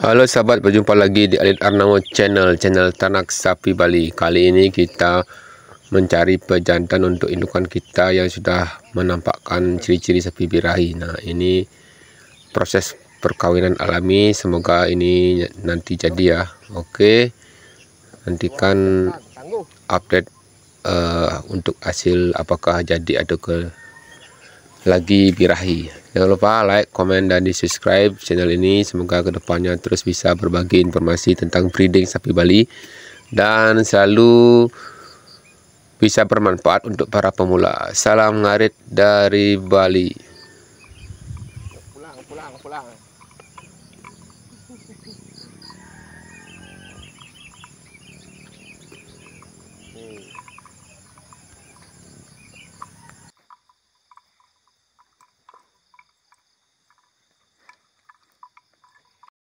Halo sahabat, berjumpa lagi di Alit Arnamo Channel, channel Tanak Sapi Bali. Kali ini kita mencari pejantan untuk indukan kita yang sudah menampakkan ciri-ciri sapi birahi. Nah, ini proses perkawinan alami, semoga ini nanti jadi ya. Oke, nantikan update uh, untuk hasil apakah jadi atau ke lagi birahi. Jangan lupa like, komen, dan di subscribe channel ini. Semoga kedepannya terus bisa berbagi informasi tentang breeding sapi Bali dan selalu bisa bermanfaat untuk para pemula. Salam ngarit dari Bali. Pulang, pulang, pulang.